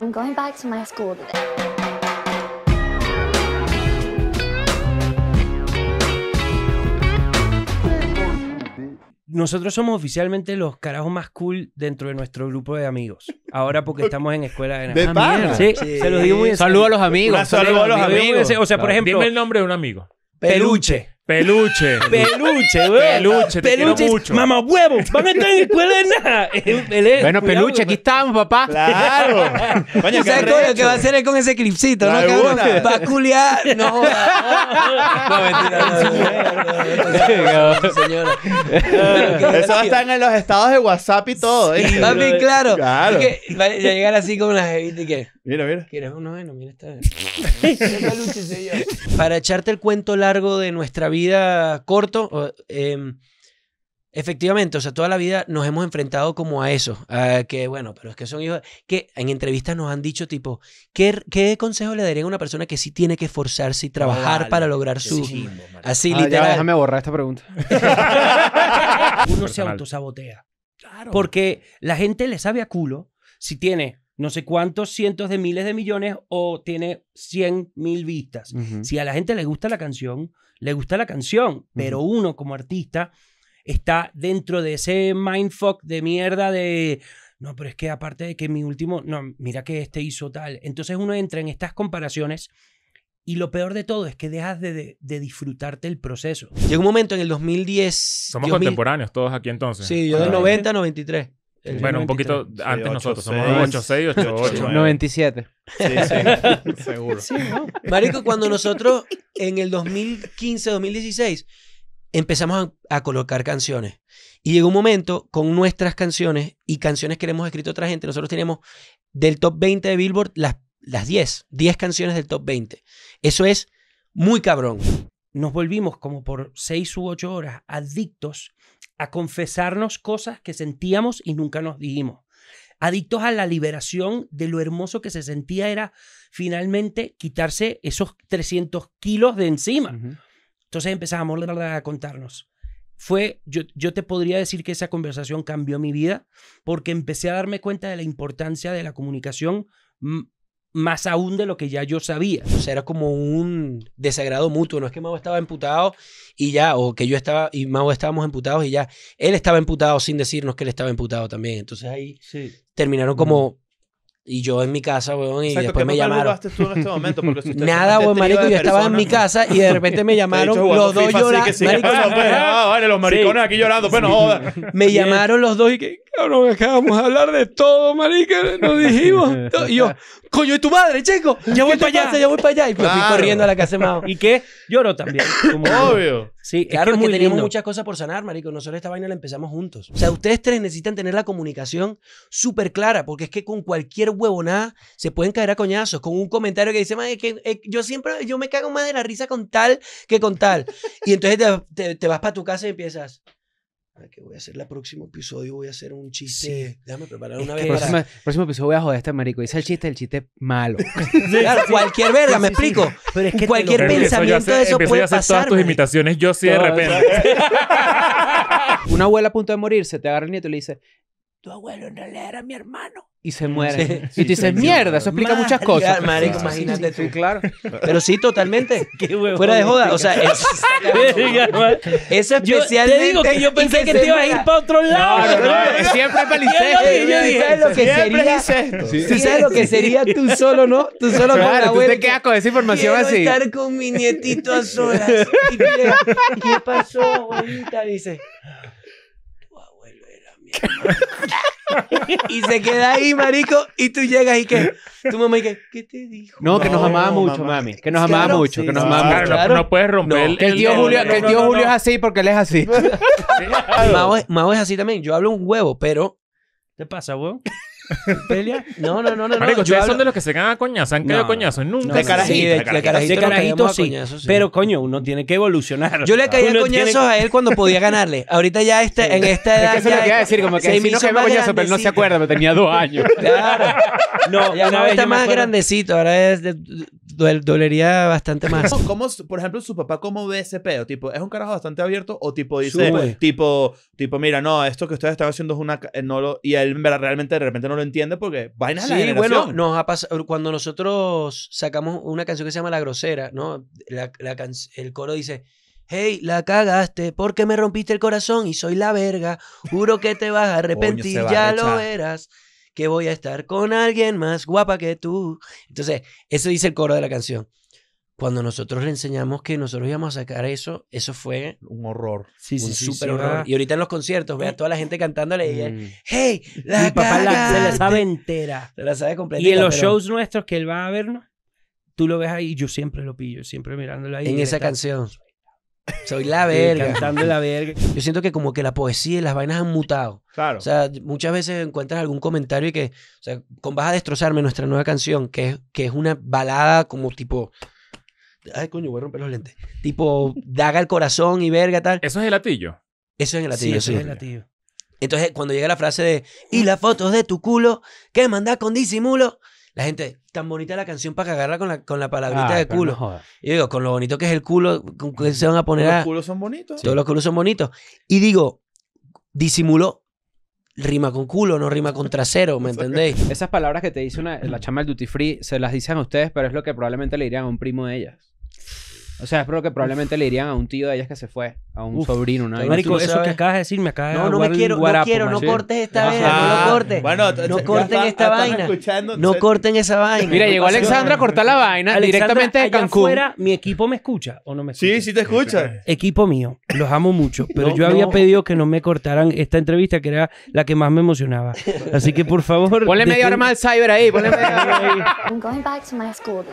I'm going back to my school nosotros somos oficialmente los carajos más cool dentro de nuestro grupo de amigos. Ahora porque estamos en escuela de, de se los digo muy Saludos a los amigos. Saludos a los amigos. O sea, por ejemplo. Dime el nombre de un amigo. Peluche. Peluche. Peluche, güey. Peluche, te quiero Mamá huevos, van a estar en escuela de nada. Bueno, peluche, aquí estamos, papá. Claro. Coño, que va a hacer es con ese clipcito, no, La Va a culiar. No, no, mentira. no, Señora. Eso va a estar en los estados de WhatsApp y todo. ¡Va Papi, claro. Claro. va a llegar así con una jevita y que... Mira, mira. ¿Quieres uno Mira esta. Para echarte el cuento largo de nuestra vida corto, em, efectivamente, o sea, toda la vida nos hemos enfrentado como a eso. A que, bueno, pero es que son hijos. Que en entrevistas nos han dicho, tipo, ¿qué, qué consejo le darían a una persona que sí tiene que esforzarse y trabajar para lograr su. así, ah, déjame borrar esta pregunta. Uno se autosabotea. Claro. Porque la gente le sabe a culo si tiene no sé cuántos cientos de miles de millones o tiene 100 mil vistas. Si a la gente le gusta la canción, le gusta la canción, pero uno como artista está dentro de ese mindfuck de mierda de... No, pero es que aparte de que mi último, no, mira que este hizo tal. Entonces uno entra en estas comparaciones y lo peor de todo es que dejas de, de, disfrutarte el proceso. Llegó un momento en el 2010. Somos contemporáneos todos aquí entonces. Sí, yo del 90 93 bueno, un poquito antes 8, nosotros, 6, somos 8 97. Sí, sí, seguro. Marico, cuando nosotros en el 2015, 2016 empezamos a, colocar canciones y llegó un momento con nuestras canciones y canciones que le hemos escrito a otra gente, nosotros tenemos del top 20 de Billboard las, las 10, 10 canciones del top 20. Eso es muy cabrón. Nos volvimos como por 6 u 8 horas adictos a confesarnos cosas que sentíamos y nunca nos dijimos. Adictos a la liberación de lo hermoso que se sentía era finalmente quitarse esos 300 kilos de encima. Entonces empezamos a contarnos. Fue, yo, yo te podría decir que esa conversación cambió mi vida porque empecé a darme cuenta de la importancia de la comunicación mm, más aún de lo que ya yo sabía. O sea, era como un desagrado mutuo. No es que Mao estaba emputado y ya, o que yo estaba y Mao estábamos emputados y ya. Él estaba emputado sin decirnos que él estaba emputado también. Entonces ahí sí. terminaron como. Y yo en mi casa, weón, y después me llamaron. Este Nada, weón, marico, yo estaba en mi casa y de repente me llamaron los dos llorando. ah, vale, los maricones aquí llorando, pues no Me llamaron los dos y que nos acabamos hablar de todo, marica, nos dijimos. yo, coño, y tu madre, chico ya voy para allá, ya voy para allá. Y pues fui corriendo a la casa de Mao. ¿Y qué? Lloro también. Como Obvio. Sí, claro, que, teníamos muchas cosas por sanar, marico. Nosotros esta vaina la empezamos juntos. O sea, ustedes tres necesitan tener la comunicación súper clara, porque es que con cualquier huevonada se pueden caer a coñazos. Con un comentario que dice, que yo siempre, yo me cago más de la risa con tal que con tal. Y entonces te, te vas para tu casa y empiezas que voy a hacer el próximo episodio, voy a hacer un chiste. déjame preparar una vez. El próximo, episodio voy a joder a este marico. Dice el chiste, el chiste malo. cualquier verga, me explico. Pero es que cualquier pensamiento de eso puede a hacer todas tus imitaciones yo sí de repente. una abuela a punto de morir, se te agarra el nieto y le dice, tu abuelo en realidad era mi hermano. Y se mm, muere. y tú dices, mierda, eso explica muchas cosas. imagínate tú, claro. Pero sí, totalmente. Qué Fuera de joda. O sea, es, eso especialmente. Yo te digo que yo pensé que, te ibas a ir para otro lado. No, no, no siempre para el lo que sería, Tú sabes lo que sería tú solo, ¿no? Tú solo claro, con la abuela. te quedas con esa información Quiero así. estar con mi nietito a solas. qué, qué pasó, abuelita? Dice. y se queda ahí, marico, y tú llegas y que tu mamá y que, ¿qué te dijo? No, que nos amaba mucho, mami. Que nos amaba mucho, que nos amaba mucho. No, puedes romper Que el tío Julio, que el tío Julio es así porque él es así. Mao es, así también. Yo hablo un huevo, pero ¿Te pasa, huevo? ¿Pelea? No, no, no, no. Marico, ustedes son de los que se cagan a coñazos. Han caído a coñazos nunca. De carajito. Sí, de, carajito, de carajito, sí. Pero, coño, uno tiene que evolucionar. Yo le caí a coñazo a él cuando podía ganarle. Ahorita ya este, en esta edad... Es que eso es a decir. Como que si no pero no se acuerda. me tenía dos años. Claro. No, ya está más grandecito. Ahora es... de dolería bastante más. ¿Cómo, por ejemplo, su papá, cómo ve ese pedo? Tipo, ¿es un carajo bastante abierto? ¿O tipo dice, tipo, tipo, mira, no, esto que ustedes están haciendo es una... no y él realmente de repente no lo entiende porque vaina sí, la Sí, bueno, nos ha pasado... Cuando nosotros sacamos una canción que se llama La Grosera, ¿no? La, el coro dice... Hey, la cagaste porque me rompiste el corazón y soy la verga. Juro que te vas a arrepentir, ya lo verás que voy a estar con alguien más guapa que tú. Entonces, eso dice el coro de la canción. Cuando nosotros le enseñamos que nosotros íbamos a sacar eso, eso fue un horror. Sí, sí, horror. Y ahorita en los conciertos, ve a toda la gente cantándole y mm. ¡Hey! La Mi papá la, se la sabe entera. la sabe completamente. Y en los shows nuestros que él va a vernos, tú lo ves ahí, yo siempre lo pillo, siempre mirándolo ahí. En esa canción. Soy la verga. cantando la verga. Yo siento que como que la poesía y las vainas han mutado. Claro. O sea, muchas veces encuentras algún comentario y que, o sea, con vas a destrozarme nuestra nueva canción, que es, que es una balada como tipo... Ay, coño, voy a romper los lentes. Tipo, daga el corazón y verga, tal. Eso es el latillo. Eso es el latillo, sí. Eso es el latillo. Entonces, cuando llega la frase de, y las fotos de tu culo, que mandas con disimulo, la gente, tan bonita la canción para cagarla con la, con la palabrita de culo. y digo, con lo bonito que es el culo, se van a poner a... Los culos son bonitos. Todos los culos son bonitos. Y digo, disimuló. Rima con culo, no rima con trasero, ¿me entendéis? Esas palabras que te dice la chama del duty free, se las dicen a ustedes, pero es lo que probablemente le dirían a un primo de ellas. O sea, es que probablemente le dirían a un tío de ellas que se fue, a un sobrino, ¿no? eso que acabas de decir me acaba de No, no me quiero, no quiero, no cortes esta ah, vez, no ah, cortes. no corten esta vaina. No corten esa vaina. Mira, llegó Alexandra a cortar la vaina directamente de Cancún. Afuera, mi equipo me escucha o no me escucha. Sí, sí te escucha. Equipo mío, los amo mucho, pero yo había pedido que no me cortaran esta entrevista que era la que más me emocionaba. Así que por favor, ponle media hora más al cyber ahí, ponle media hora ahí. I'm going back to my school